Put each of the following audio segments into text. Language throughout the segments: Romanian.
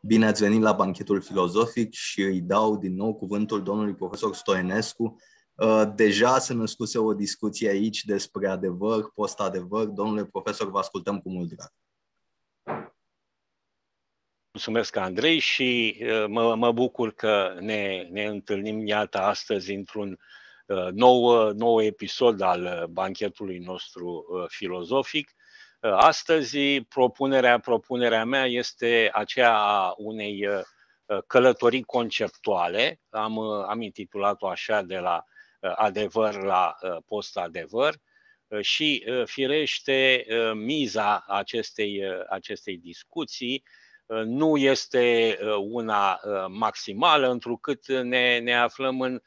Bine ați venit la banchetul filozofic și îi dau din nou cuvântul domnului profesor Stoenescu. Uh, deja se născuse o discuție aici despre adevăr, post-adevăr. Domnule profesor, vă ascultăm cu mult drag. Mulțumesc, Andrei, și uh, mă, mă bucur că ne, ne întâlnim, iată, astăzi într-un uh, nou, nou episod al banchetului nostru filozofic Astăzi, propunerea, propunerea mea este aceea a unei uh, călătorii conceptuale. Am, uh, am intitulat-o așa de la uh, adevăr la post-adevăr și firește miza acestei, acestei discuții nu este una maximală, întrucât ne, ne aflăm în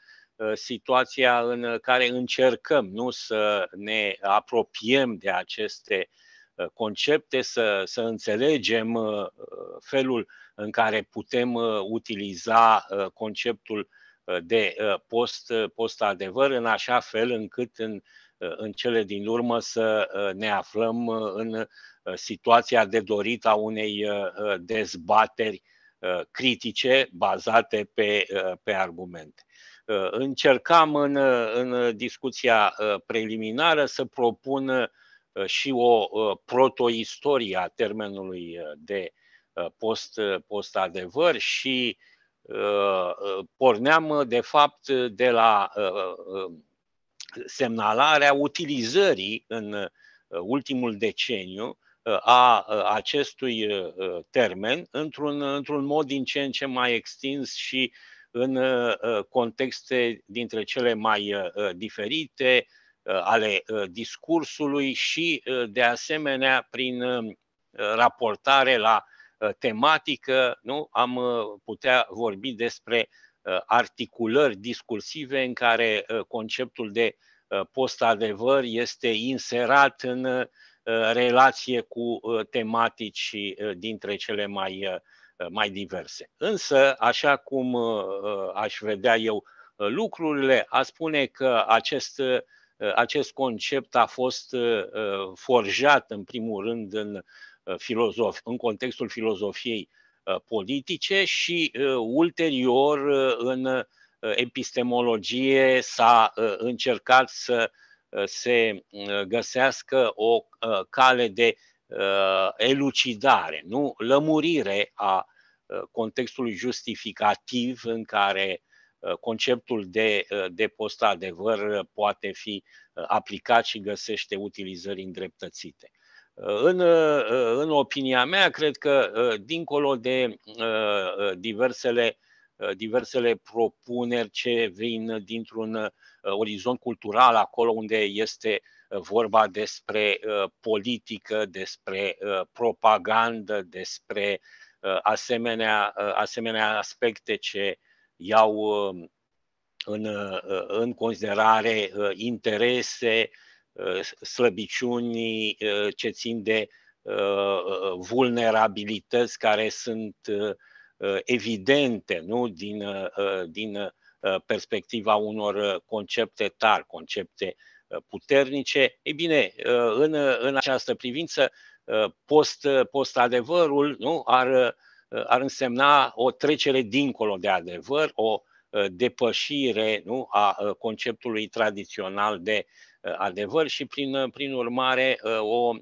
situația în care încercăm nu să ne apropiem de aceste uh, Uh, concepte, să, să înțelegem uh, uh, felul în care putem utiliza conceptul de post, post-adevăr în așa fel încât în, în cele din urmă să ne aflăm în situația de dorit a unei dezbateri critice bazate pe, pe argumente. Încercam în, în discuția preliminară să propun Uh, și o uh, protoistorie a termenului uh, de post, post-adevăr și porneam de fapt de la semnalarea utilizării în ultimul deceniu a acestui termen într-un, într-un mod din ce în ce mai extins și în contexte dintre cele mai diferite, Uh, ale uh, discursului și, uh, de asemenea, prin um, raportare la tematică, nu? am putea vorbi despre articulări discursive în care conceptul de post-adevăr este inserat în relație cu tematici dintre cele mai, mai diverse. Însă, așa cum aș vedea eu lucrurile, a spune că acest Uh, acest concept a fost uh, uh, forjat în primul rând în, filozof, în contextul filozofiei politice și ulterior în epistemologie s-a încercat să se găsească o cale de elucidare, nu lămurire a contextului justificativ în care Uh, conceptul de, uh, de post-adevăr uh, poate fi aplicat și găsește utilizări îndreptățite. În, în opinia mea, cred că dincolo de diversele, diversele propuneri ce vin dintr-un orizont cultural, acolo unde este vorba despre politică, despre propagandă, despre asemenea, asemenea aspecte ce iau um, în, uh, în considerare uh, interese, uh, slăbiciuni ce țin de vulnerabilități care sunt evidente nu? Din, din perspectiva unor concepte tari, concepte puternice. Ei bine, în, în această privință, post, post-adevărul nu? ar Uh, ar însemna o trecere dincolo de adevăr, o uh, depășire nu, a uh, conceptului tradițional de adevăr și, prin, prin urmare, o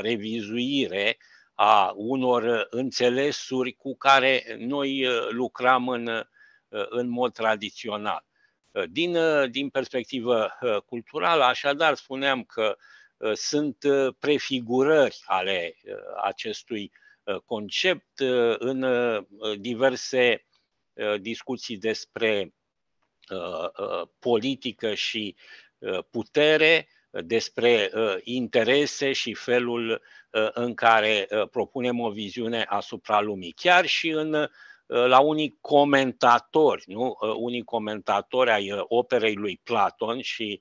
revizuire a unor înțelesuri cu care noi lucram în, în mod tradițional. Din, din perspectivă culturală, așadar, spuneam că sunt prefigurări ale acestui uh, Uh, concept, uh, în uh, diverse discuții despre politică și putere, despre interese și felul în care propunem o viziune asupra lumii. Chiar și în la unii comentatori, nu? unii comentatori ai operei lui Platon și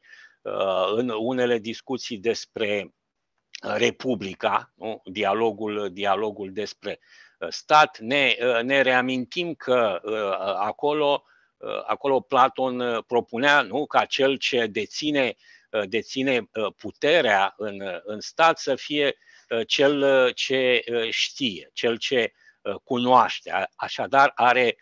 în unele discuții despre Republica, nu? Dialogul, dialogul despre uh, stat. Ne, uh, ne reamintim că uh, acolo, acolo Platon propunea nu? ca cel ce deține, deține puterea în, în stat să fie cel ce știe, cel ce cunoaște. Așadar, are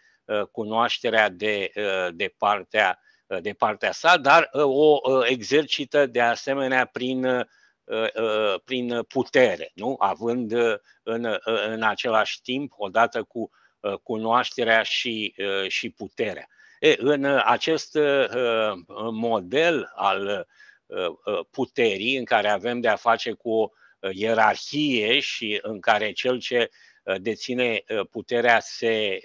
cunoașterea de, de, partea, de partea sa, dar o exercită de asemenea prin Ă, ă, prin putere, nu? având ă, în, în același timp, odată cu cunoașterea și, și puterea. E, în acest model al puterii, în care avem de a face cu o ierarhie și în care cel ce deține puterea se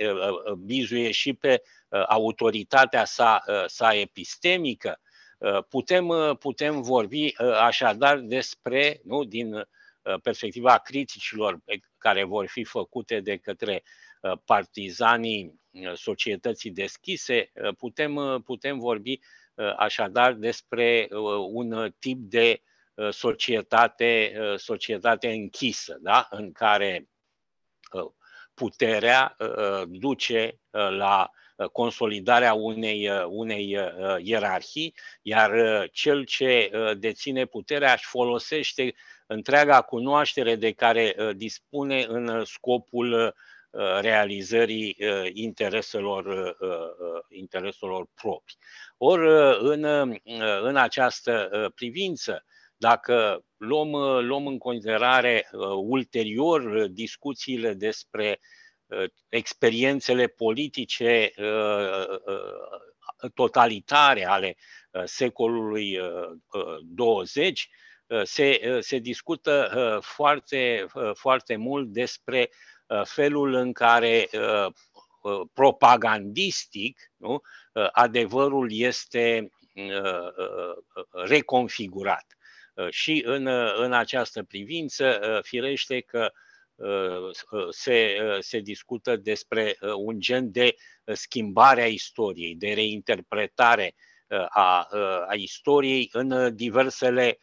bizuie și pe autoritatea sa, sa epistemică, Uh, putem, uh, putem vorbi uh, așadar despre, nu, din perspectiva criticilor care vor fi făcute de către partizanii societății deschise, putem, putem vorbi așadar despre un tip de societate, societate închisă, da? în care puterea duce la Uh, consolidarea unei, uh, unei uh, ierarhii, iar cel ce deține puterea își folosește întreaga cunoaștere de care dispune în scopul realizării intereselor, intereselor proprii. Ori în, în această privință, dacă luăm, luăm în considerare ulterior discuțiile despre uh, experiențele politice uh, uh, totalitare ale uh, secolului 20, se, se discută foarte, foarte mult despre felul în care propagandistic nu? adevărul este reconfigurat. Și în, în această privință, firește că uh, Uh, uh, se, uh, se discută despre un gen de schimbare a istoriei, de reinterpretare a, a istoriei în diversele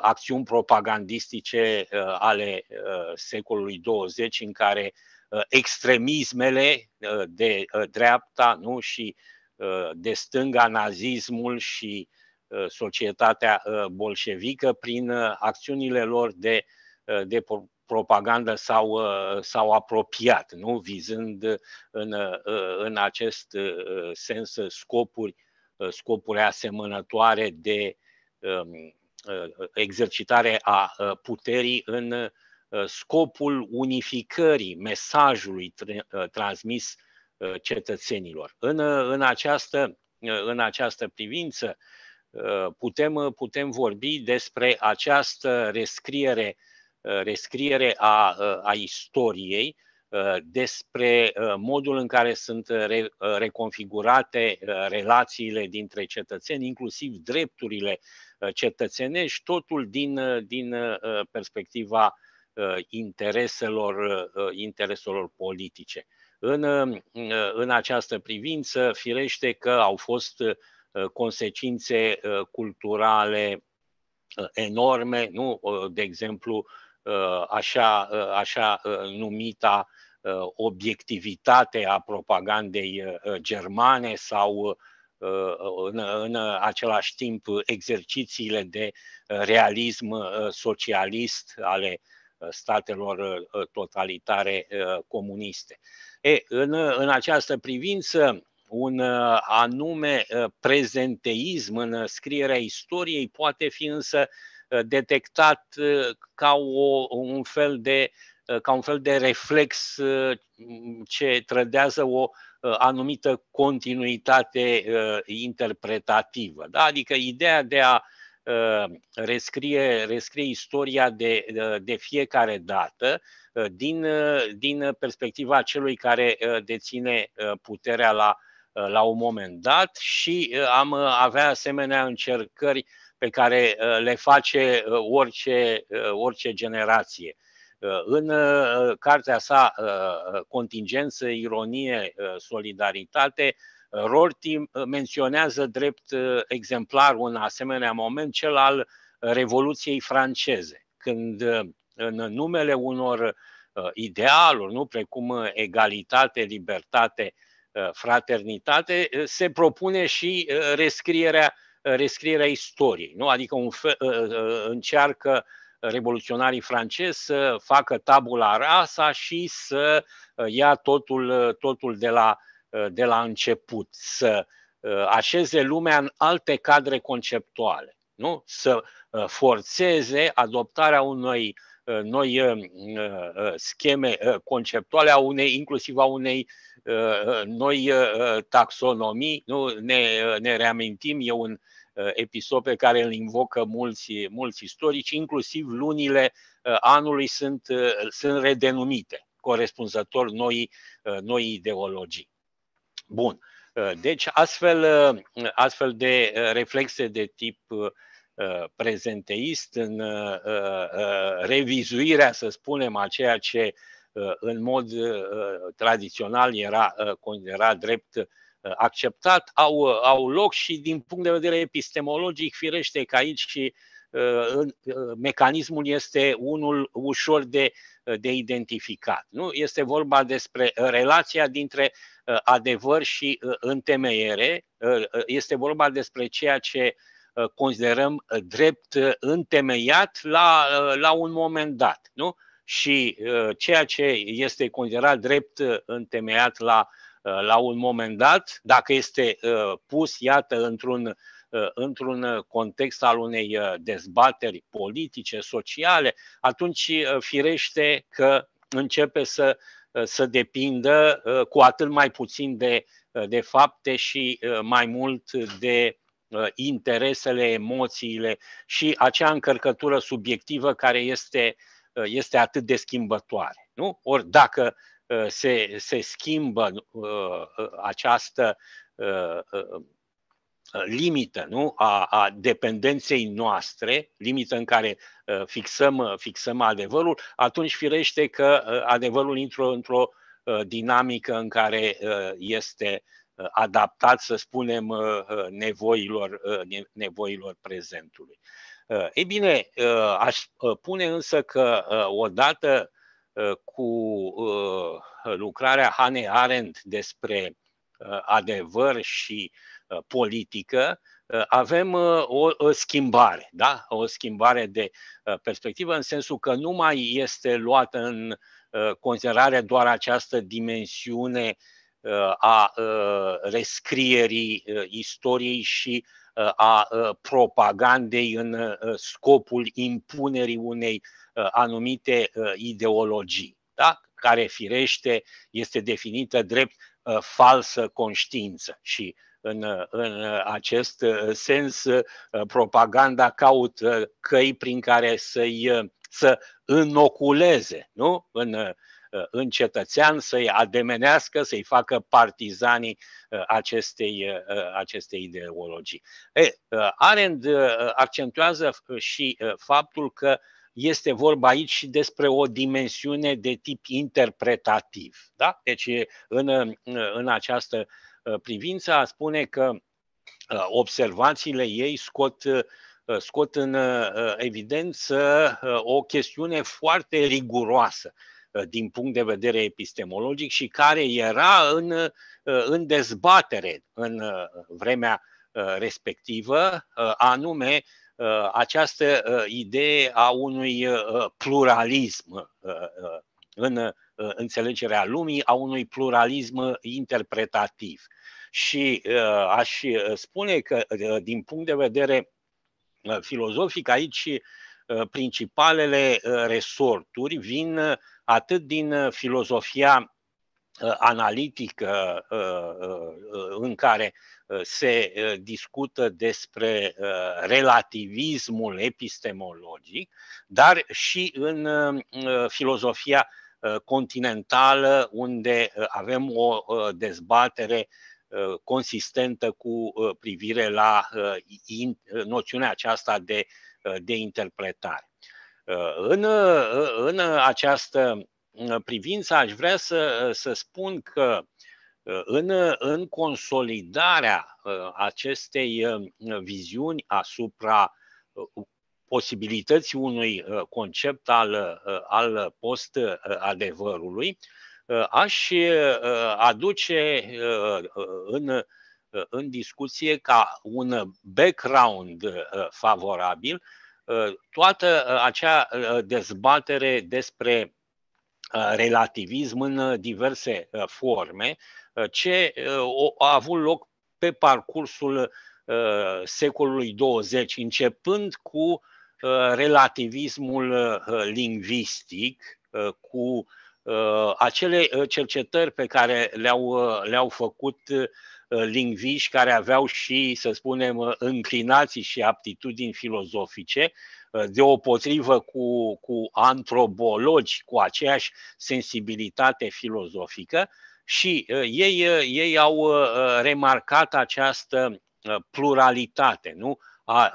acțiuni propagandistice ale secolului 20 în care extremismele de dreapta nu și de stânga, nazismul și societatea bolșevică prin acțiunile lor de, de propagandă s-au, uh, s-au apropiat, nu? vizând în, uh, în acest uh, sens scopuri, scopuri asemănătoare de um, exercitare a puterii în scopul unificării mesajului transmis cetățenilor. În, în, această, în această privință putem, putem vorbi despre această rescriere Uh, rescriere a, uh, a istoriei uh, despre modul în care sunt re, reconfigurate relațiile dintre cetățeni, inclusiv drepturile cetățenești, totul din, din perspectiva intereselor, intereselor politice. În, în această privință, firește că au fost consecințe culturale enorme, nu? De exemplu, Uh, așa, uh, așa uh, numita obiectivitate a propagandei germane sau în, în același timp exercițiile de realism socialist ale statelor totalitare comuniste. E, în, în această privință, un anume prezenteism în scrierea istoriei poate fi însă uh, Uh, detectat uh, ca o, un fel de uh, ca un fel de reflex ce trădează o anumită continuitate interpretativă. Da? Adică ideea de a rescrie, rescrie istoria de, de fiecare dată din, din perspectiva celui care deține puterea la, la un moment dat și am avea asemenea încercări uh, pe care uh, le face uh, orice, uh, orice generație. În cartea sa Contingență, Ironie, Solidaritate, Rorty menționează drept exemplar un asemenea moment, cel al Revoluției franceze, când în numele unor idealuri, nu precum egalitate, libertate, fraternitate, se propune și rescrierea rescrierea istoriei, nu? adică un fel, ă, ă, ă, încearcă revoluționarii francezi să facă tabula rasa și să ia totul, totul de, la, de la început, să așeze lumea în alte cadre conceptuale, nu? să forțeze adoptarea unei noi scheme conceptuale, a unei, inclusiv a unei noi taxonomii. Nu? Ne, ne reamintim, e un Uh, episod pe care îl invocă mulți, mulți istorici, inclusiv lunile uh, anului sunt, uh, sunt redenumite corespunzător noi, noi ideologii. Bun. Deci, astfel, astfel de reflexe de tip prezenteist în revizuirea, să spunem, a ceea ce în mod tradițional era considerat drept acceptat, au, au loc și din punct de vedere epistemologic, firește că aici și uh, uh, mecanismul este unul ușor de, uh, de identificat. Nu? Este vorba despre relația dintre adevăr și întemeiere, este vorba despre ceea ce considerăm drept întemeiat la, la un moment dat. Nu? Și ceea ce este considerat drept întemeiat la Uh, la un moment dat, dacă este uh, pus, iată, într-un, uh, într-un context al unei dezbateri politice, sociale, atunci firește că începe să, să depindă cu atât mai puțin de, de fapte și mai mult de interesele, emoțiile și acea încărcătură subiectivă care este, este atât de schimbătoare. Nu? Ori dacă Uh, se, se schimbă uh, uh, această limită nu? A, a dependenței noastre, limită în care fixăm, fixăm adevărul, atunci firește că adevărul intră într-o dinamică în care este adaptat, să spunem, nevoilor, nevoilor prezentului. Ei bine, aș spune însă că odată Uh, cu uh, lucrarea Hannah Arendt despre uh, adevăr și politică, avem o schimbare, da? o schimbare de perspectivă în sensul că nu mai este luată în considerare doar această dimensiune a rescrierii istoriei și Uh, a uh, propagandei în uh, scopul impunerii unei anumite ideologii, da? care firește este definită drept falsă conștiință și în, în acest sens, propaganda caută căi prin care să-i să înoculeze nu? în Uh, în cetățean, să-i ademenească, să-i facă partizanii uh, acestei, uh, acestei ideologii. E, Arend accentuează și faptul că este vorba aici și despre o dimensiune de tip interpretativ. Da? Deci, în, în această privință, a spune că observațiile ei scot, scot în evidență o chestiune foarte riguroasă Uh, din punct de vedere epistemologic și care era în, uh, în dezbatere în uh, vremea respectivă, anume această idee a unui pluralism în înțelegerea lumii, a unui pluralism interpretativ. Și aș spune că, din punct de vedere filozofic, aici principalele resorturi vin atât din uh, filozofia uh, analitică uh, în care se discută despre relativismul epistemologic, dar și în filozofia continentală, unde avem o dezbatere consistentă cu privire la noțiunea aceasta de, de interpretare. Ă, în, ă, în această privință aș vrea să, să spun că ă, în, în consolidarea acestei viziuni asupra posibilității unui concept al, al post-adevărului, aș aduce în, în discuție ca un background favorabil Uh, toată uh, acea uh, dezbatere despre relativism în diverse forme, ce a avut loc pe parcursul secolului 20, începând cu relativismul lingvistic, cu acele cercetări pe care le-au, le-au făcut uh, Uh, lingviști care aveau și, să spunem, uh, înclinații și aptitudini filozofice, uh, deopotrivă cu, cu antropologi cu aceeași sensibilitate filozofică și ei, ei au remarcat această pluralitate, nu? a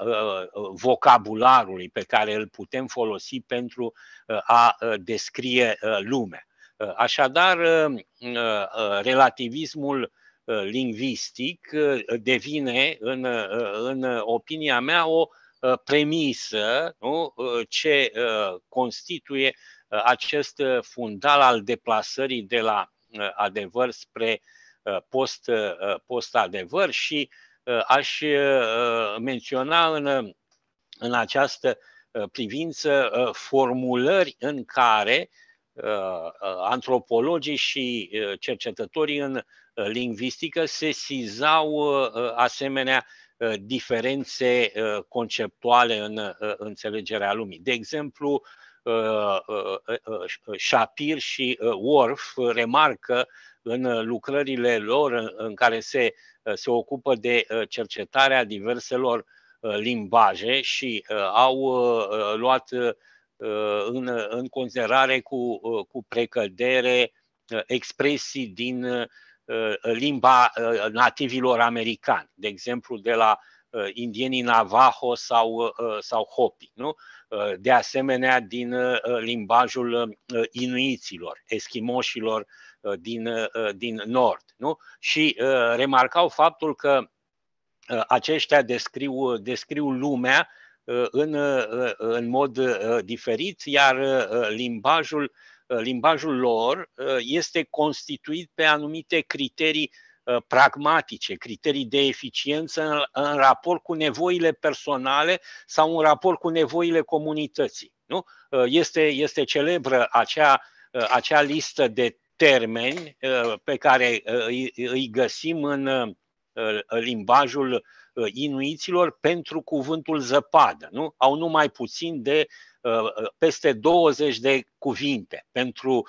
vocabularului pe care îl putem folosi pentru a descrie lumea. Așadar, relativismul Uh, lingvistic uh, devine, în, uh, în opinia mea, o premisă nu? ce constituie acest fundal al deplasării de la adevăr spre post, post-adevăr și aș menționa în, în această privință formulări în care antropologii și cercetătorii în Uh, lingvistică se sizau uh, uh, asemenea diferențe conceptuale în înțelegerea lumii. De exemplu, Shapir și Worf remarcă în lucrările lor în care se, se ocupă de cercetarea diverselor limbaje și au luat în, în considerare cu, cu precădere expresii din Uh, limba uh, nativilor americani, de exemplu de la uh, indienii Navajo sau, sau Hopi, nu? de asemenea din limbajul inuiților, eschimoșilor din, din nord. Nu? Și remarcau faptul că aceștia descriu, descriu lumea în, în mod diferit, iar limbajul Uh, limbajul lor uh, este constituit pe anumite criterii uh, pragmatice, criterii de eficiență în, în raport cu nevoile personale sau în raport cu nevoile comunității. Nu? Este, este celebră acea, acea listă de termeni pe care îi, îi găsim în limbajul Uh, inuiților pentru cuvântul zăpadă. Nu? Au numai puțin de uh, uh, peste 20 de cuvinte pentru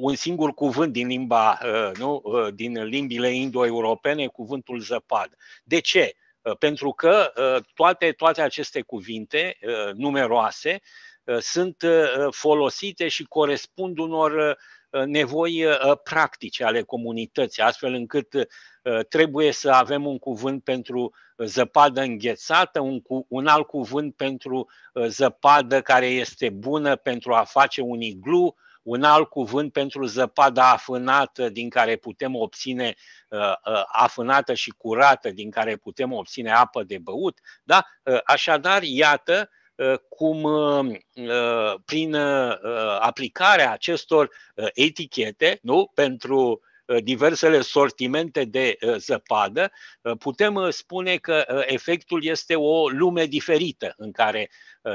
un singur cuvânt din limba, nu? din limbile indo-europene, cuvântul zăpadă. De ce? Pentru că toate, toate aceste cuvinte numeroase sunt folosite și corespund unor Uh, nevoi uh, practice ale comunității, astfel încât uh, trebuie să avem un cuvânt pentru zăpadă înghețată, un, cu, un alt cuvânt pentru zăpadă care este bună pentru a face un iglu, un alt cuvânt pentru zăpada afânată din care putem obține afânată și curată din care putem obține apă de băut, da? Așadar, iată Uh, cum uh, uh, prin aplicarea acestor etichete nu, pentru diversele sortimente de zăpadă, putem spune că efectul este o lume diferită în care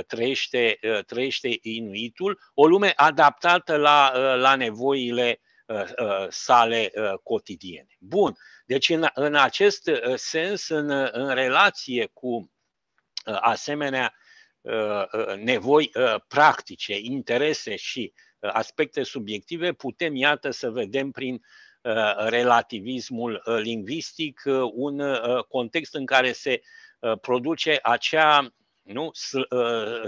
trăiește, trăiește inuitul, o lume adaptată la, la nevoile sale cotidiene. Bun, deci în, în acest sens, în, în relație cu asemenea Uh, uh, nevoi uh, practice, interese și aspecte subiective, putem, iată, să vedem prin relativismul lingvistic un context în care se produce acea nu,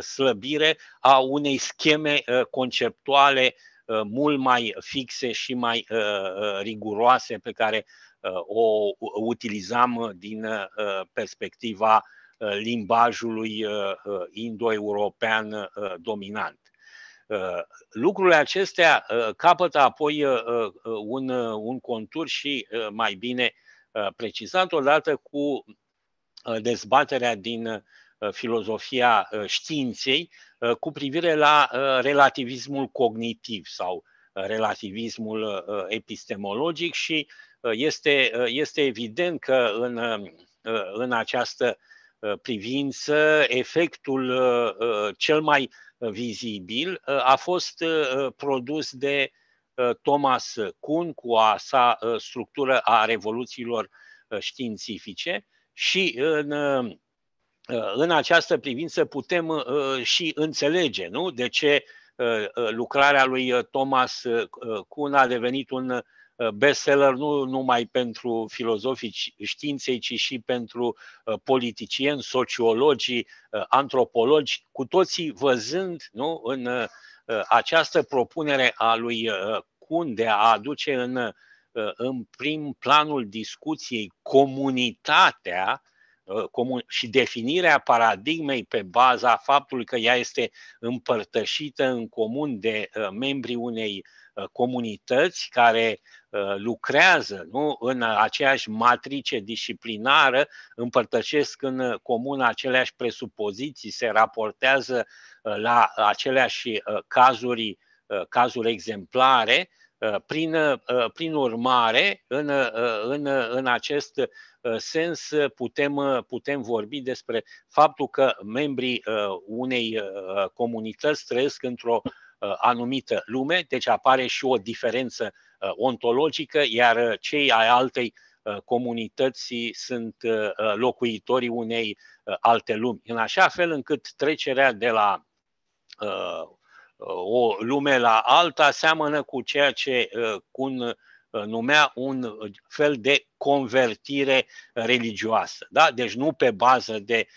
slăbire a unei scheme conceptuale mult mai fixe și mai riguroase pe care o utilizam din perspectiva Uh, limbajului uh, uh, indo-european dominant. Lucrurile acestea capătă apoi un, un contur și mai bine precizat odată cu dezbaterea din filozofia științei cu privire la relativismul cognitiv sau relativismul epistemologic și este, este evident că în, în această Uh, privință, efectul uh, uh, cel mai vizibil a fost produs de Thomas Kuhn cu a sa structură a revoluțiilor științifice și în, în această privință putem și înțelege nu? de ce lucrarea lui Thomas Kuhn a devenit un Uh, bestseller nu numai pentru filozofii științei, ci și pentru uh, politicieni, sociologii, uh, antropologi, cu toții văzând nu, în această propunere a lui Kuhn de a aduce în, în prim planul discuției comunitatea și definirea paradigmei pe baza faptului că ea este împărtășită în comun de membrii unei uh, Uh, comunități care uh, lucrează nu, în aceeași matrice disciplinară, împărtășesc în comun aceleași presupoziții, se raportează uh, la aceleași cazuri, cazuri exemplare, prin, prin urmare, în, în, în acest sens putem, putem vorbi despre faptul că membrii unei comunități trăiesc într-o Uh, anumită lume, deci apare și o diferență uh, ontologică, iar uh, cei ai altei comunității sunt locuitorii unei alte lumi. În așa fel încât trecerea de la o lume la alta seamănă cu ceea ce Kuhn numea un fel de convertire religioasă. Da? Deci nu pe bază de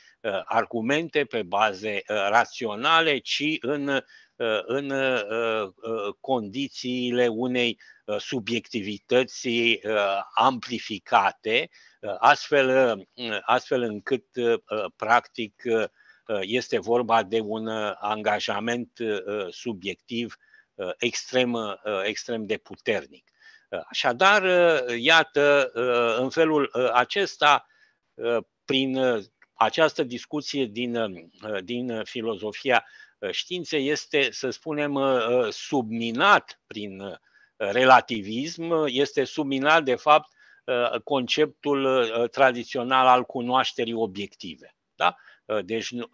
argumente, pe baze raționale, ci în Uh, în uh, uh, condițiile unei subiectivități amplificate, astfel, astfel încât, practic, este vorba de un angajament subiectiv extrem, extrem de puternic. Așadar, iată, în felul acesta, prin această discuție din, din filozofia Uh, științei este, să spunem, uh, uh, subminat prin relativism, este subminat, de fapt, conceptul tradițional al cunoașterii obiective. Da? Deci nu,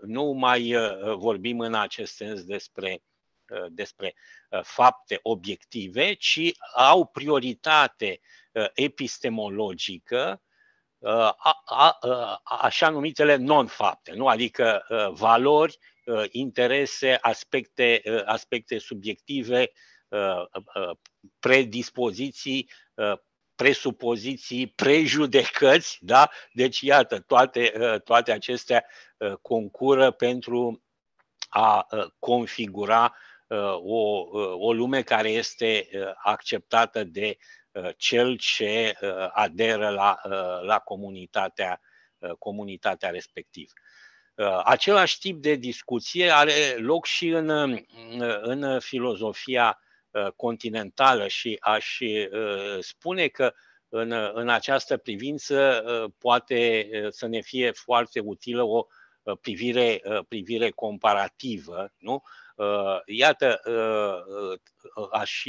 nu mai vorbim în acest sens despre, despre fapte obiective, ci au prioritate epistemologică a, a, a, așa numitele non-fapte, nu? adică valori Uh, interese, aspecte, uh, aspecte subiective, uh, predispoziții, presupoziții, prejudecăți, da? Deci, iată, toate, toate acestea concură pentru a configura o, o lume care este acceptată de cel ce aderă la, la comunitatea, comunitatea respectivă. Uh, același tip de discuție are loc și în, uh, în filozofia uh, continentală și aș spune că în, în această privință poate să ne fie foarte utilă o privire, privire comparativă. Nu? Iată, aș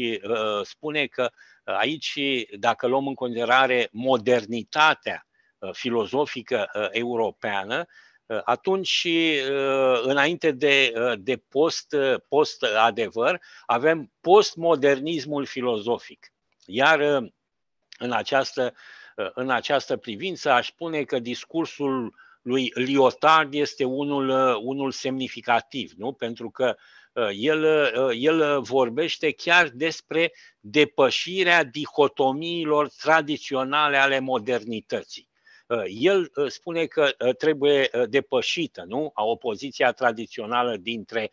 spune că aici, dacă luăm în considerare modernitatea filozofică europeană, Ă, atunci, ă, înainte de, ă, de post, post-adevăr, avem postmodernismul filozofic. Iar în această, în această privință aș spune că discursul lui Lyotard este unul, unul semnificativ, nu? pentru că el, el vorbește chiar despre depășirea dihotomiilor tradiționale ale modernității. Ă, el ă, spune că ă, trebuie depășită nu? a opoziția tradițională dintre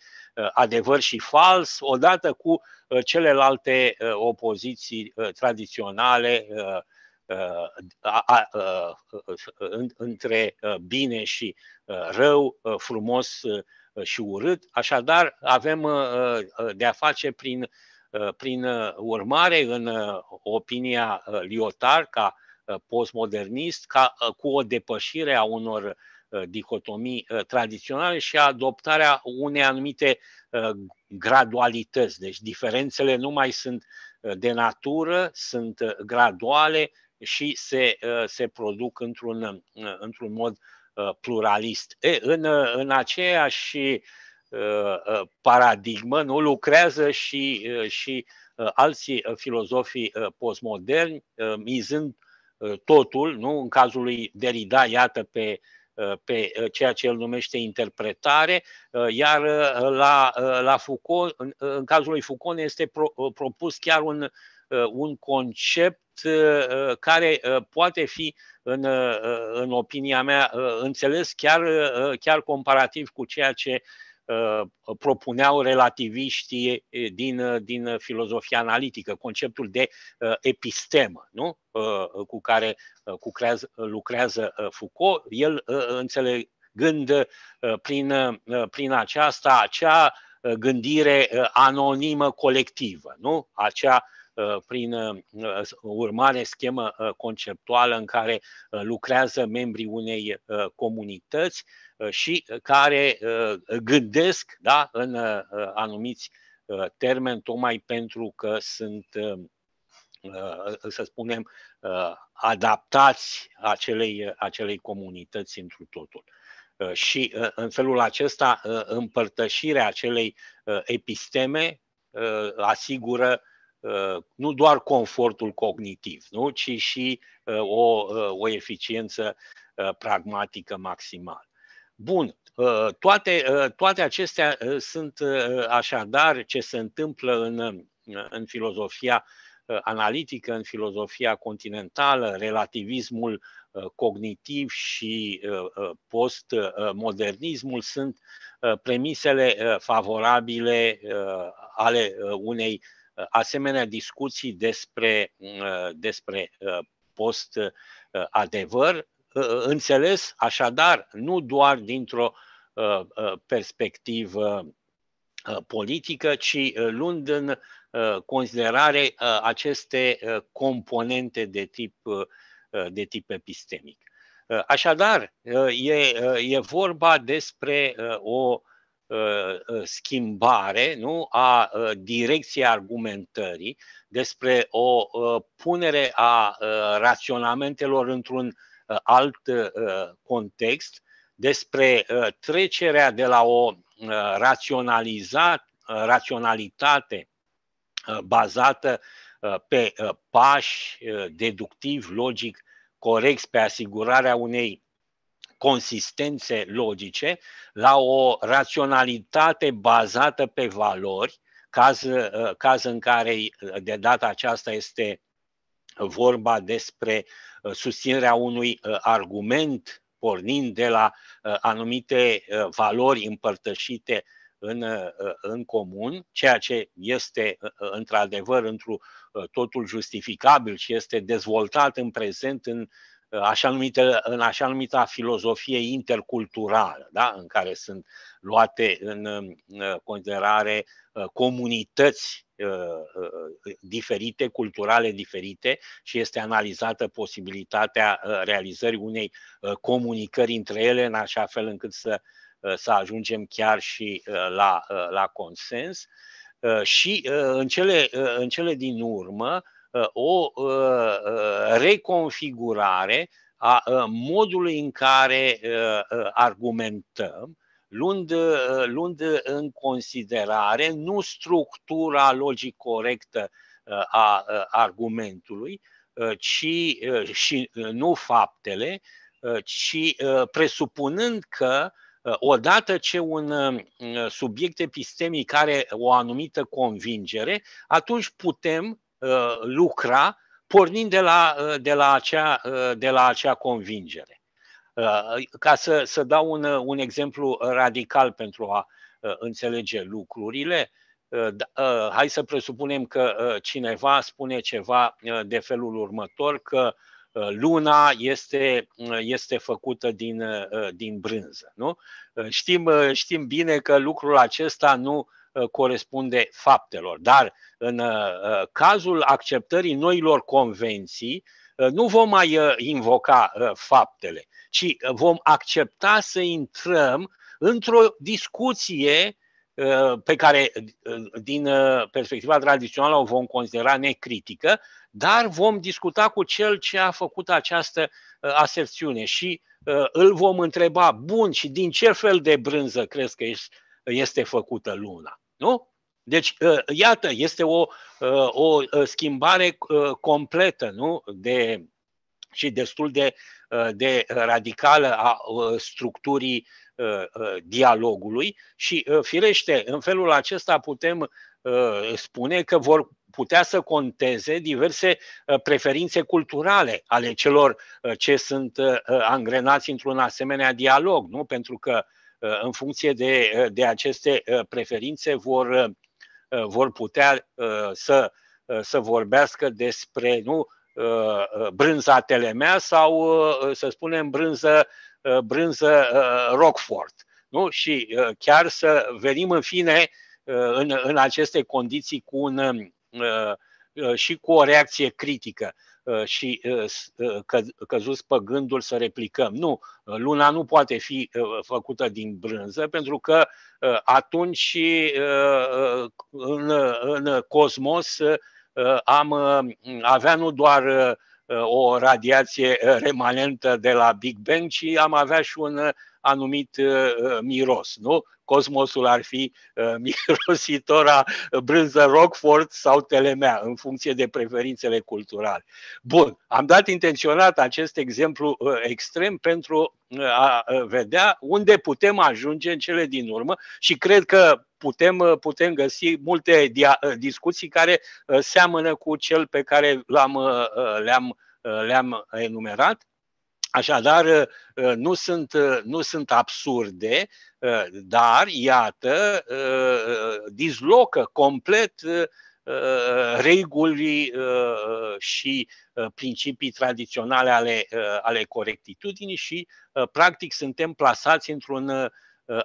adevăr și fals, odată cu celelalte opoziții tradiționale între bine și rău, frumos și urât. Așadar, avem de a face prin, prin urmare, în opinia Liotar, ca Uh, postmodernist ca, uh, cu o depășire a unor uh, dicotomii tradiționale și adoptarea unei anumite gradualități. Deci diferențele nu mai sunt de natură, sunt graduale și se, se produc într-un, într-un mod pluralist. E, în, în aceeași paradigmă nu lucrează și, și alții filozofii postmoderni, mizând Uh, totul, nu? În cazul lui Derrida, iată pe uh, pe uh, ceea ce el numește interpretare, iar la, la Foucault, în, în cazul lui Foucault este pro, propus chiar un, un concept care poate fi, în, în opinia mea, înțeles chiar, chiar comparativ cu ceea ce Uh, propuneau relativiștii uh, din, uh, din filozofia analitică, conceptul de epistemă, nu? cu care cu creaz, lucrează Foucault. El înțelegând prin, prin aceasta acea gândire anonimă colectivă, nu? acea Uh, prin uh, urmare schemă uh, conceptuală în care lucrează membrii unei comunități și care gândesc da, în anumiți termeni tocmai pentru că sunt să spunem, adaptați acelei, acelei comunități întru totul. Și în felul acesta împărtășirea acelei episteme asigură Uh, nu doar confortul cognitiv, nu? ci și uh, o, uh, o eficiență pragmatică maximală. Bun, toate, toate acestea sunt așadar ce se întâmplă în, în filozofia analitică, în filozofia continentală, relativismul cognitiv și postmodernismul sunt premisele favorabile ale unei uh, asemenea discuții despre, uh, despre uh, post-adevăr, uh, înțeles așadar nu doar dintr-o perspectivă politică, ci luând în considerare aceste componente de tip, de tip epistemic. Așadar, e, e vorba despre o Uh, uh, schimbare nu? a uh, direcției argumentării, despre o punere a raționamentelor într-un alt context, despre trecerea de la o raționalitate bazată pe pași deductiv, logic, corect, pe asigurarea unei consistențe logice la o raționalitate bazată pe valori, caz, uh, caz în care uh, de data aceasta este vorba despre uh, susținerea unui argument pornind de la anumite valori împărtășite în, în comun, ceea ce este într-adevăr într totul justificabil și este dezvoltat în prezent în așa numită, în așa numită filozofie interculturală, da? în care sunt luate în considerare uh, comunități uh, uh, diferite, culturale diferite și este analizată posibilitatea realizării unei comunicări între ele în așa fel încât să, să ajungem chiar și la, la consens. Și în cele, în cele din urmă, Uh, o uh, uh, reconfigurare a modului în care argumentăm, luând, luând în considerare nu structura logic corectă a argumentului, ci, și nu faptele, ci presupunând că odată ce un subiect epistemic are o anumită convingere, atunci putem Uh, lucra pornind de la, uh, de la, acea, uh, de la acea convingere. Ca să, să dau un, un exemplu radical pentru a înțelege lucrurile, da, hai să presupunem că cineva spune ceva de felul următor, că luna este, este făcută din, din brânză. Nu? Știm, știm bine că lucrul acesta nu Uh, corespunde faptelor. Dar în uh, uh, cazul acceptării noilor convenții, nu vom mai invoca faptele, ci vom accepta să intrăm într-o discuție pe care, din perspectiva tradițională, o vom considera necritică, dar vom discuta cu cel ce a făcut această aserțiune și îl vom întreba, bun, și din ce fel de brânză crezi că ești este făcută luna. Nu? Deci, ă, iată, este o, ă, o ă, schimbare completă nu? De, și destul de, de radicală a structurii dialogului și, firește, în felul acesta putem spune că vor putea să conteze diverse preferințe culturale ale celor ce sunt angrenați într-un asemenea dialog, nu? Pentru că Uh, în funcție de, uh, de aceste uh, preferințe, vor, vor putea să, să vorbească despre nu brânza Telemea sau, să spunem, brânză, brânză Rockford. Nu? Și chiar să venim în fine în, în aceste condiții cu un, și cu o reacție critică. Uh, și uh, uh, căzuți pe gândul să replicăm. Nu, luna nu poate fi făcută din brânză, pentru că atunci în, în cosmos am avea nu doar o radiație remanentă de la Big Bang, ci am avea și un anumit miros. Nu? cosmosul ar fi uh, mirositora uh, brânză Rockford sau Telemea, în funcție de preferințele culturale. Bun, am dat intenționat acest exemplu uh, extrem pentru uh, a vedea unde putem ajunge în cele din urmă și cred că putem, putem găsi multe dia- discuții care seamănă cu cel pe care l-am, le-am, le-am enumerat. Așadar, uh, uh, nu sunt, uh, nu sunt absurde, dar, iată, dislocă complet reguli și principii tradiționale ale, ale corectitudinii și, practic, suntem plasați într-un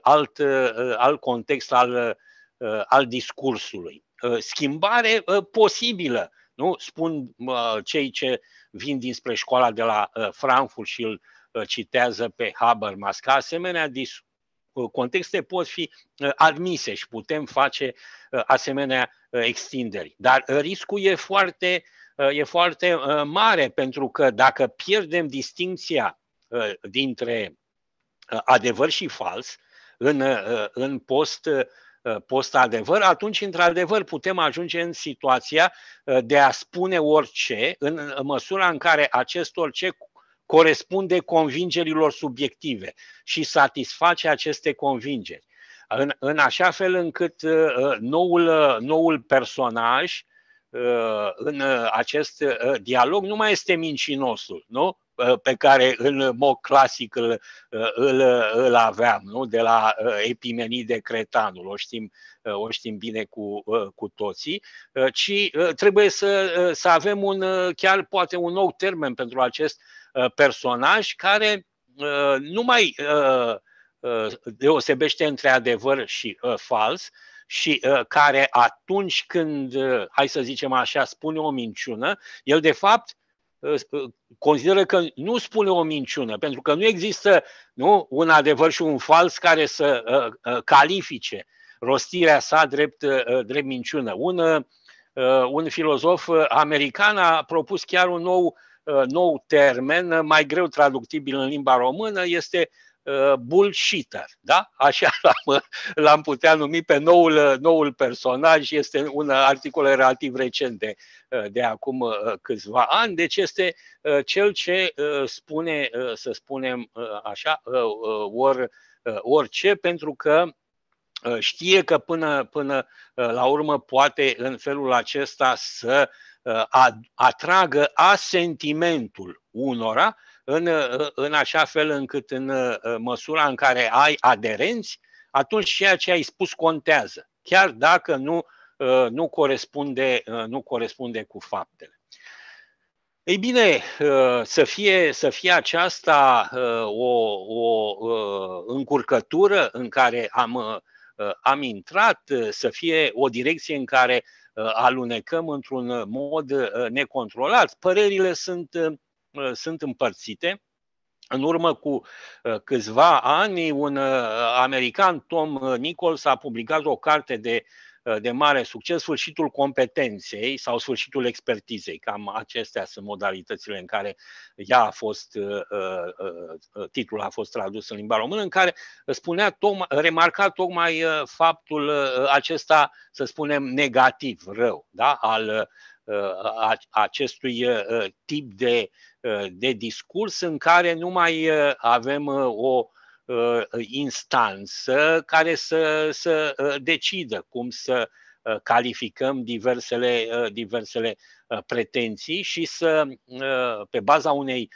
alt, alt context al, al discursului. Schimbare posibilă nu? Spun uh, cei ce vin dinspre școala de la uh, Frankfurt și îl uh, citează pe Habermas, că asemenea dis- uh, contexte pot fi uh, admise și putem face uh, asemenea extinderi. Dar riscul e foarte, e foarte mare, pentru că dacă pierdem distinția dintre adevăr și fals în, în post Uh, post-adevăr, atunci, într-adevăr, putem ajunge în situația uh, de a spune orice, în măsura în care acest orice corespunde convingerilor subiective și satisface aceste convingeri. În, în așa fel încât uh, noul, noul personaj Uh, în uh, acest uh, dialog nu mai este mincinosul, nu? pe care în mod clasic îl, îl, îl aveam, nu? de la Epimenide Cretanul, o știm, o știm bine cu, cu toții, ci trebuie să, să avem un, chiar poate un nou termen pentru acest personaj care nu mai deosebește între adevăr și fals, și uh, care atunci când, uh, hai să zicem așa, spune o minciună, el de fapt uh, consideră că nu spune o minciună, pentru că nu există nu, un adevăr și un fals care să uh, uh, califice rostirea sa drept, uh, drept minciună. Un, uh, un filozof american a propus chiar un nou, uh, nou termen, mai greu traductibil în limba română, este Uh, bullshitter, da? Așa l-am, l-am putea numi pe noul, uh, noul personaj, este un articol relativ recent de, uh, de acum câțiva ani, deci este cel ce spune, să spunem așa, or, orice, pentru că știe că până, până la urmă poate în felul acesta să atragă asentimentul unora în, uh, în așa fel încât în uh, uh, măsura în care ai aderenți, atunci ceea ce ai spus contează, chiar dacă nu, nu, corespunde, nu corespunde cu faptele. Ei bine, să fie, să fie aceasta o, o încurcătură în care am, am intrat, să fie o direcție în care alunecăm într-un mod necontrolat. Părerile sunt Uh, sunt împărțite. În urmă cu uh, câțiva ani, un uh, american, Tom Nichols, a publicat o carte de, de mare succes, Sfârșitul competenței sau Sfârșitul expertizei. Cam acestea sunt modalitățile în care ea a fost, titlul a fost tradus în limba română, în care spunea, Tom, remarca tocmai faptul acesta, să spunem, negativ, rău, da? al acestui tip de Eh, de discurs în care nu mai eh, avem eh, o instanță care să, să decidă cum să calificăm diversele, diversele pretenții și să, pe baza unei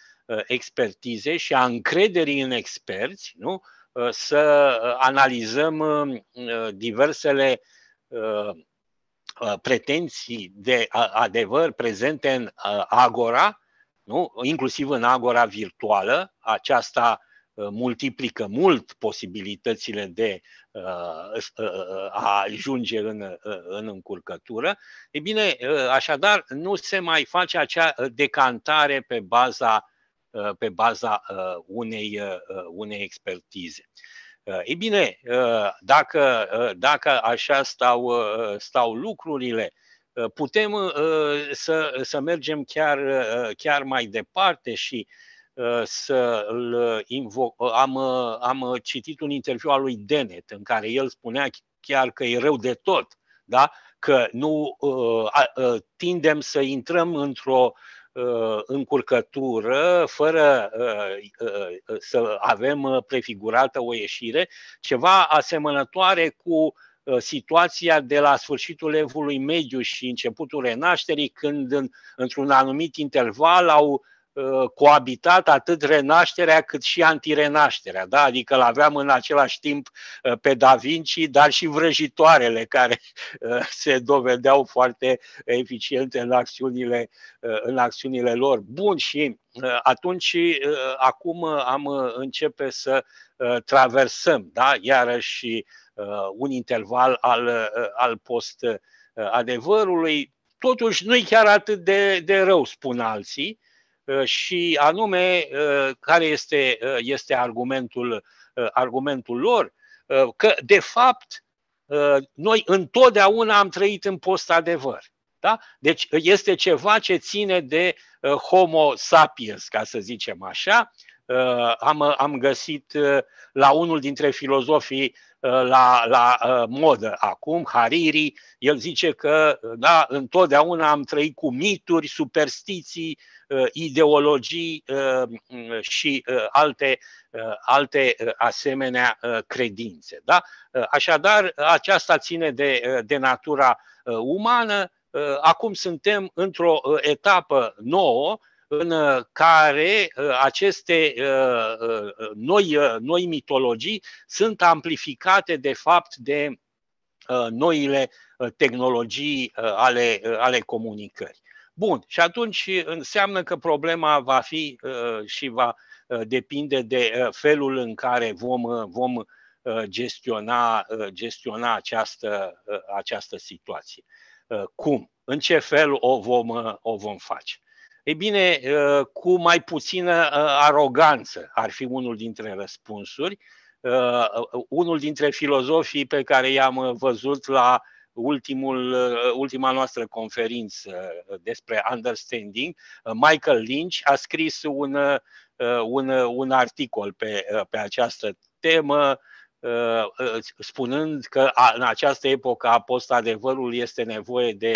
expertize și a încrederii în experți, nu? să analizăm diversele pretenții de adevăr prezente în Agora nu? inclusiv în agora virtuală, aceasta uh, multiplică mult posibilitățile de uh, uh, a ajunge în, în încurcătură. E bine, așadar, nu se mai face acea decantare pe baza, pe baza unei, unei expertize. E bine, dacă, dacă așa stau, stau lucrurile, Ă, putem ă, ă, să, să mergem chiar, chiar mai departe și să invo- am, am citit un interviu al lui Denet în care el spunea chiar că e rău de tot, da? că nu tindem să intrăm într-o încurcătură, fără să avem prefigurată o ieșire, ceva asemănătoare cu Uh, situația de la sfârșitul evului mediu și începutul renașterii, când în, într-un anumit interval au uh, coabitat atât renașterea cât și antirenașterea. Da? Adică îl aveam în același timp uh, pe Da Vinci, dar și vrăjitoarele care se dovedeau foarte eficiente în acțiunile, în acțiunile lor. Bun, și atunci, acum am începe să traversăm, da? iarăși Uh, un interval al, uh, al post-adevărului. Uh, Totuși, nu-i chiar atât de, de rău, spun alții, și anume care este, este argumentul, argumentul lor, că, de fapt, noi întotdeauna am trăit în post-adevăr. Da? Deci este ceva ce ține de uh, Homo sapiens, ca să zicem așa. Uh, am, am găsit uh, la unul dintre filozofii Uh, la, la uh, modă acum, Hariri, el zice că uh, da, întotdeauna am trăit cu mituri, superstiții, ideologii mm, și alte, alte asemenea credințe. Da? Așadar, aceasta ține de, de natura umană. Acum suntem într-o etapă nouă în uh, care uh, aceste uh, noi, noi mitologii sunt amplificate de fapt de noile tehnologii ale, ale comunicării. Bun, și atunci înseamnă că problema va fi și va depinde de felul în care vom, vom gestiona, gestiona această, această situație. Cum? În ce fel o vom, o vom face? E bine, uh, cu mai puțină uh, aroganță ar fi unul dintre răspunsuri. Uh, unul dintre filozofii pe care i-am văzut la ultimul, ultima noastră conferință despre understanding, Michael Lynch a scris un, un, un articol pe, pe această temă spunând că în această epocă a post-adevărul este nevoie de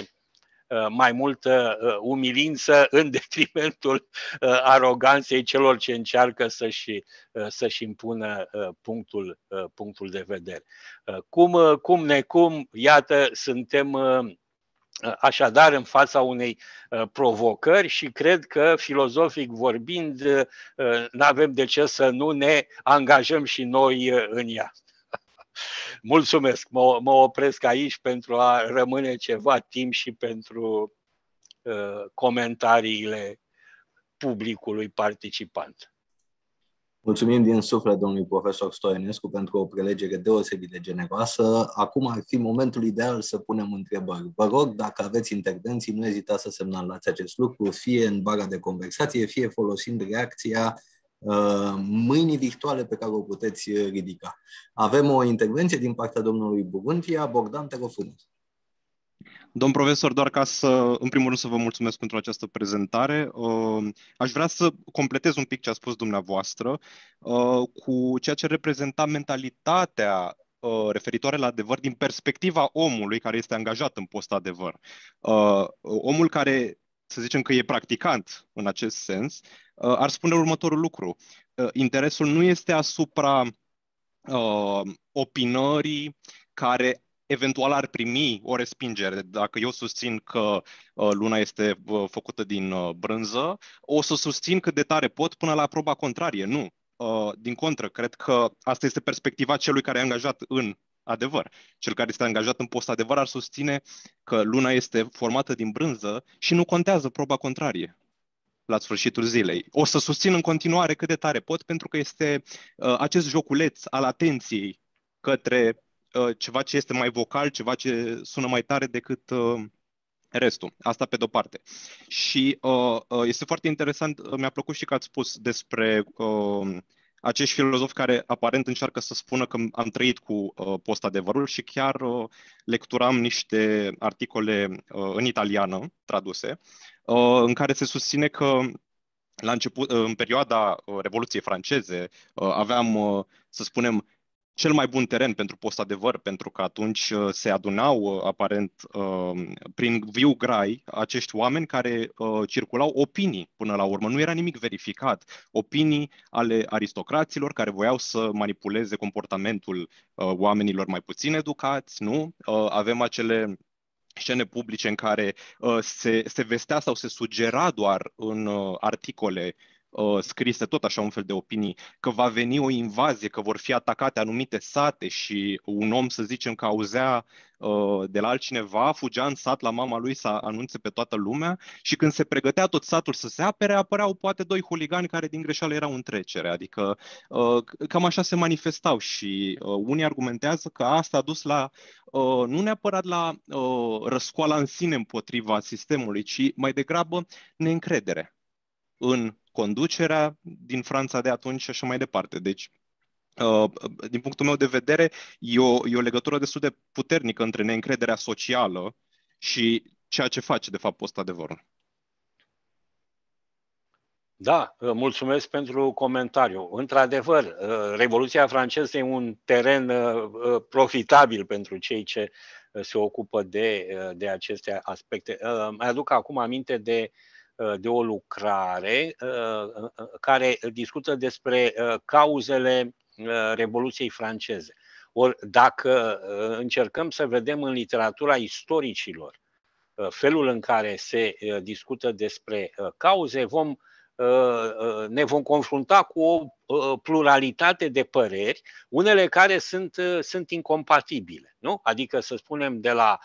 Uh, mai multă uh, umilință în detrimentul uh, aroganței celor ce încearcă să-și, să-și impună punctul, punctul de vedere. Cum, cum necum, iată, suntem Așadar, în fața unei provocări și cred că, filozofic vorbind, nu avem de ce să nu ne angajăm și noi în ea. Mulțumesc, mă, mă opresc aici pentru a rămâne ceva timp și pentru uh, comentariile publicului participant. Mulțumim din suflet domnului profesor Stoienescu pentru o prelegere deosebit de generoasă. Acum ar fi momentul ideal să punem întrebări. Vă rog, dacă aveți intervenții, nu ezitați să semnalați acest lucru, fie în bara de conversație, fie folosind reacția Uh, mâini virtuale pe care o puteți uh, ridica. Avem o intervenție din partea domnului Buruntia. Bogdan, te rog frumos. Domn profesor, doar ca să, în primul rând, să vă mulțumesc pentru această prezentare. Uh, aș vrea să completez un pic ce a spus dumneavoastră cu ceea ce reprezenta mentalitatea referitoare la adevăr din perspectiva omului care este angajat în post adevăr. Omul care, să zicem că e practicant în acest sens, Uh, ar spune următorul lucru. Uh, interesul nu este asupra uh, opinării care eventual ar primi o respingere. Dacă eu susțin că uh, luna este făcută din brânză, o să susțin cât de tare pot până la proba contrarie. Nu. Din contră, cred că asta este perspectiva celui care e angajat în adevăr. Cel care este angajat în post adevăr ar susține că luna este formată din brânză și nu contează proba contrarie la sfârșitul zilei. O să susțin în continuare cât de tare pot, pentru că este uh, acest joculeț al atenției către uh, ceva ce este mai vocal, ceva ce sună mai tare decât uh, restul. Asta pe de-o parte. Și uh, uh, este foarte interesant, uh, mi-a plăcut și că ați spus despre uh, acești filozofi care aparent încearcă să spună că am trăit cu uh, post-adevărul și chiar uh, lecturam niște articole uh, în italiană traduse Ă, în care se susține că la început, ă, în perioada ă, Revoluției franceze aveam, să spunem, cel mai bun teren pentru post-adevăr, pentru că atunci se adunau, aparent, prin viu grai, acești oameni care circulau opinii până la urmă. Nu era nimic verificat. Opinii ale aristocraților care voiau să manipuleze comportamentul oamenilor mai puțin educați, nu? Avem acele scene publice în care uh, se, se vestea sau se sugera doar în uh, articole Uh, scrise tot așa un fel de opinii, că va veni o invazie, că vor fi atacate anumite sate și un om, să zicem, că auzea uh, de la altcineva, fugea în sat la mama lui să anunțe pe toată lumea și când se pregătea tot satul să se apere, apăreau poate doi huligani care din greșeală erau în trecere. Adică uh, cam așa se manifestau și uh, unii argumentează că asta a dus la Uh, nu neapărat la uh, răscoala în sine împotriva sistemului, ci mai degrabă neîncredere în conducerea din Franța de atunci și așa mai departe. Deci, uh, din punctul meu de vedere, e o, e o legătură destul de puternică între neîncrederea socială și ceea ce face, de fapt, post-adevărul. Da, uh, mulțumesc pentru comentariu. Într-adevăr, uh, Revoluția franceză e un teren profitabil pentru cei ce se ocupă de, de aceste aspecte. Mai aduc acum aminte de Uh, de o lucrare uh, uh, care discută despre cauzele Revoluției franceze. Ori dacă încercăm să vedem în literatura istoricilor felul în care se discută despre cauze, vom, ne vom confrunta cu o pluralitate de păreri, unele care sunt, sunt incompatibile. Nu? Adică, să spunem, de la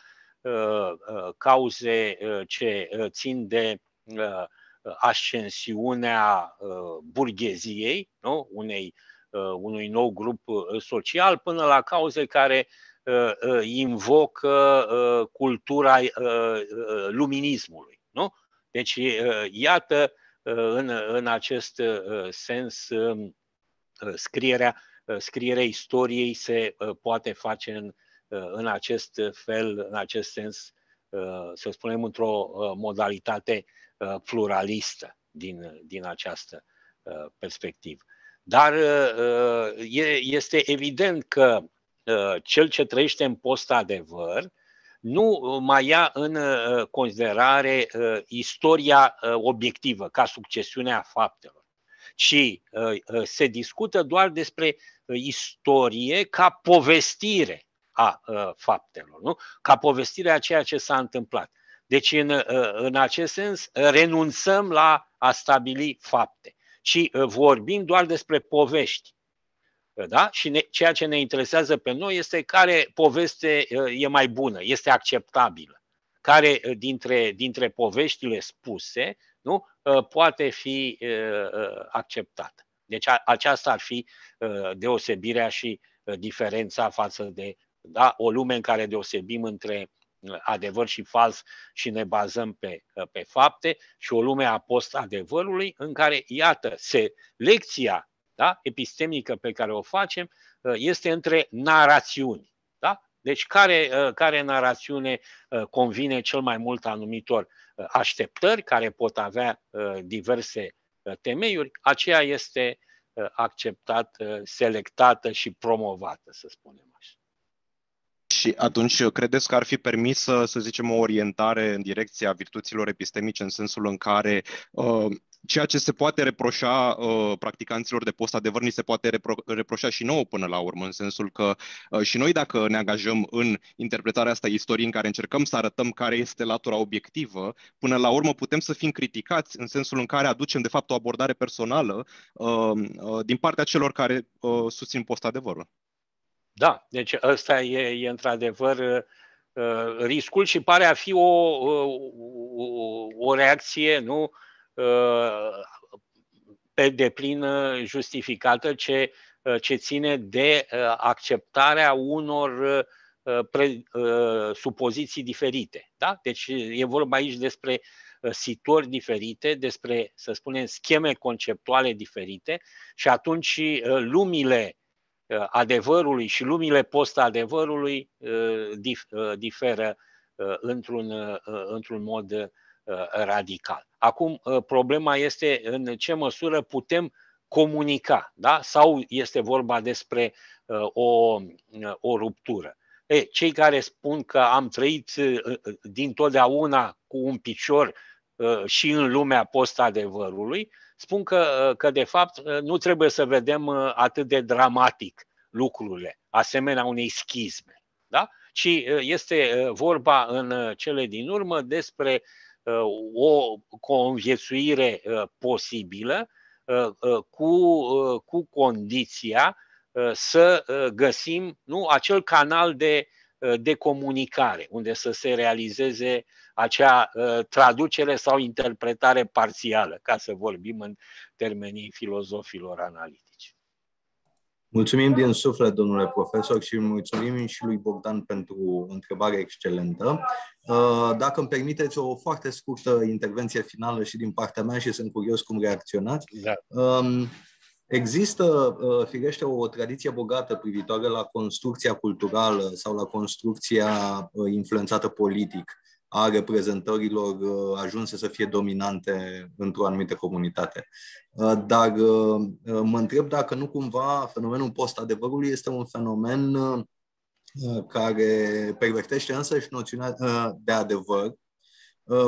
cauze ce țin de Uh, uh, ascensiunea uh, burgheziei, nu? Unei, unui nou grup social, până la cauze care invocă cultura luminismului. Nu? Deci, iată, în, în acest sens, um, scrierea, scrierea istoriei se poate face în, în acest fel, în acest sens, să spunem, într-o modalitate Uh, pluralistă din, din această uh, perspectivă. Dar uh, este evident că cel ce trăiește în post-adevăr nu mai ia în considerare istoria obiectivă ca succesiunea faptelor, ci se discută doar despre istorie ca povestire a faptelor, nu? ca povestire a ceea ce s-a întâmplat. Deci, în, ă, în acest sens, ă, renunțăm la a stabili fapte și ă, vorbim doar despre povești. Da? Și ne, ceea ce ne interesează pe noi este care poveste e mai bună, este acceptabilă, care dintre, dintre poveștile spuse nu, poate fi acceptată. Deci aceasta ar fi deosebirea și diferența față de da, o lume în care deosebim între adevăr și fals și ne bazăm pe, uh, pe fapte și o lume a post-adevărului în care, iată, se lecția, da, epistemică pe care o facem uh, este între narațiuni. Da? Deci care, uh, care narațiune convine cel mai mult anumitor așteptări care pot avea diverse temeiuri, aceea este acceptată, selectată și promovată, să spunem. Și atunci credeți că ar fi permis să zicem, o orientare în direcția virtuților epistemice în sensul în care uh, ceea ce se poate reproșa uh, practicanților de post-adevăr ni se poate repro- reproșa și nouă până la urmă, în sensul că uh, și noi dacă ne angajăm în interpretarea asta istoriei în care încercăm să arătăm care este latura obiectivă, până la urmă putem să fim criticați în sensul în care aducem de fapt o abordare personală uh, uh, din partea celor care uh, susțin post-adevărul. Da, deci ăsta e, e într-adevăr ă, riscul și pare a fi o, o, o reacție nu ă, pe deplin justificată ce, ce ține de ă, acceptarea unor pre, supoziții diferite. Da? Deci e vorba aici despre situări diferite, despre, să spunem, scheme conceptuale diferite și atunci lumile Uh, adevărului și lumile post-adevărului uh, uh, diferă într-un, într-un mod radical. Acum, problema este în ce măsură putem comunica, da? sau este vorba despre o, o ruptură. E, cei care spun că am trăit din cu un picior și în lumea post-adevărului, spun că, uh, că, de fapt, uh, nu trebuie să vedem uh, atât de dramatic lucrurile, asemenea unei schizme. Da? Ci este vorba în cele din urmă despre o conviețuire posibilă cu, cu condiția să găsim nu, acel canal de Uh, de comunicare, unde să se realizeze acea uh, traducere sau interpretare parțială, ca să vorbim în termenii filozofilor analitici. Mulțumim din suflet, domnule profesor, și mulțumim și lui Bogdan pentru întrebare excelentă. Uh, dacă îmi permiteți o foarte scurtă intervenție finală și din partea mea și sunt curios cum reacționați. Da. Um, Există, uh, firește, o tradiție bogată privitoare la construcția culturală sau la construcția uh, influențată politic a reprezentărilor uh, ajunse să fie dominante într-o anumită comunitate. Dar mă întreb dacă nu cumva fenomenul post-adevărului este un fenomen care pervertește însă și noțiunea de adevăr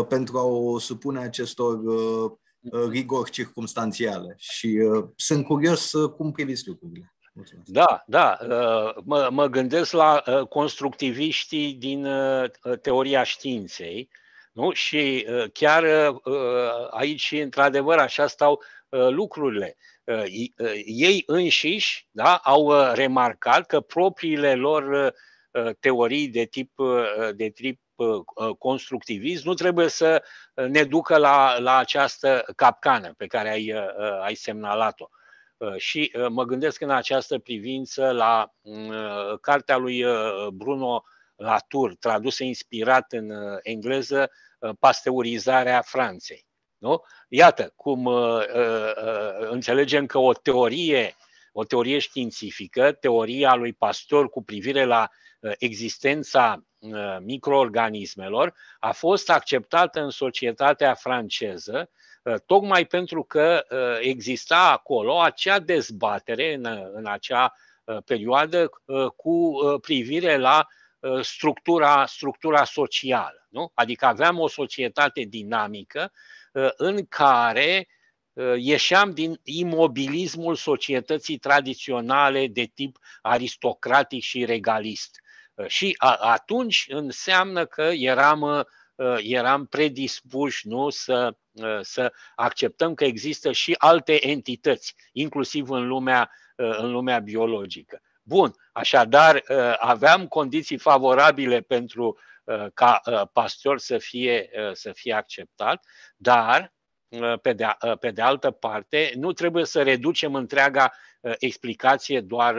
pentru a o supune acestor Uh, rigori circumstanțiale și uh, sunt curios cum priviți lucrurile. Mulțumesc. Da, da. Uh, mă, mă gândesc la constructiviștii din teoria științei. Nu? Și chiar aici, într-adevăr, așa stau lucrurile. Ei înșiși da, au remarcat că propriile lor teorii de tip, de tip Ă, constructivism nu trebuie să ă, ne ducă la, la această capcană pe care ai, ă, ai semnalat-o. Și mă gândesc în această privință la mm, cartea lui Bruno Latour, tradusă inspirat în engleză, Pasteurizarea Franței. Nu? Iată cum înțelegem că o teorie, o teorie științifică, teoria lui Pasteur cu privire la Uh, existența uh, microorganismelor a fost acceptată în societatea franceză uh, tocmai pentru că exista acolo acea dezbatere în, în acea perioadă cu privire la structura, structura socială. Nu? Adică aveam o societate dinamică în care ieșeam din imobilismul societății tradiționale de tip aristocratic și regalist Uh, și atunci înseamnă că eram, uh, eram predispuși nu, să, uh, să acceptăm că există și alte entități, inclusiv în lumea, în lumea biologică. Bun, așadar aveam condiții favorabile pentru ca pastor să fie, să fie acceptat, dar pe de, pe de altă parte, nu trebuie să reducem întreaga explicație doar,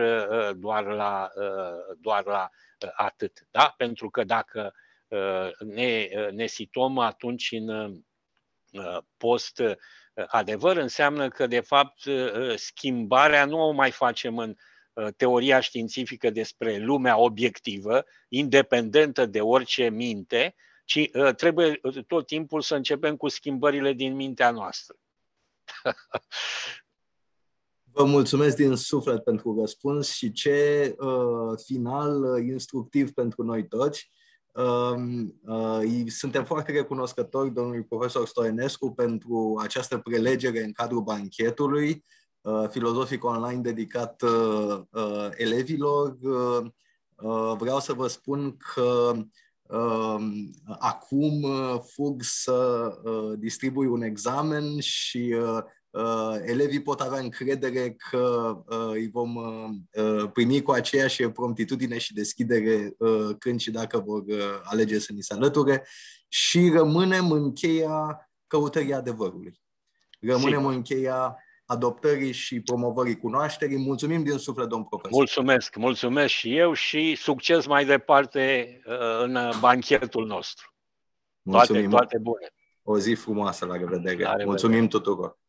doar la, doar la atât. Da? Pentru că dacă uh, ne, uh, ne situăm atunci în uh, post adevăr, înseamnă că, de fapt, schimbarea nu o mai facem în teoria științifică despre lumea obiectivă, independentă de orice minte, ci trebuie tot timpul să începem cu schimbările din mintea noastră. Vă mulțumesc din suflet pentru răspuns și ce uh, final uh, instructiv pentru noi toți. Um, uh, uh, suntem foarte recunoscători domnului profesor Stoenescu pentru această prelegere în cadrul banchetului uh, filozofic online dedicat uh, uh, elevilor. Uh, uh, vreau să vă spun că um, acum uh, fug să uh, distribui un examen și Uh, elevii pot avea încredere că uh, îi vom uh, primi cu aceeași promptitudine și deschidere când și dacă vor alege să ni se alăture și rămânem în cheia căutării adevărului. Rămânem Sigur. în cheia adoptării și promovării cunoașterii. Mulțumim din suflet, domn profesor. Mulțumesc, mulțumesc și eu și succes mai departe în banchetul nostru. Mulțumim. Toate, toate bune. O zi frumoasă, la revedere. La revedere. Mulțumim tuturor.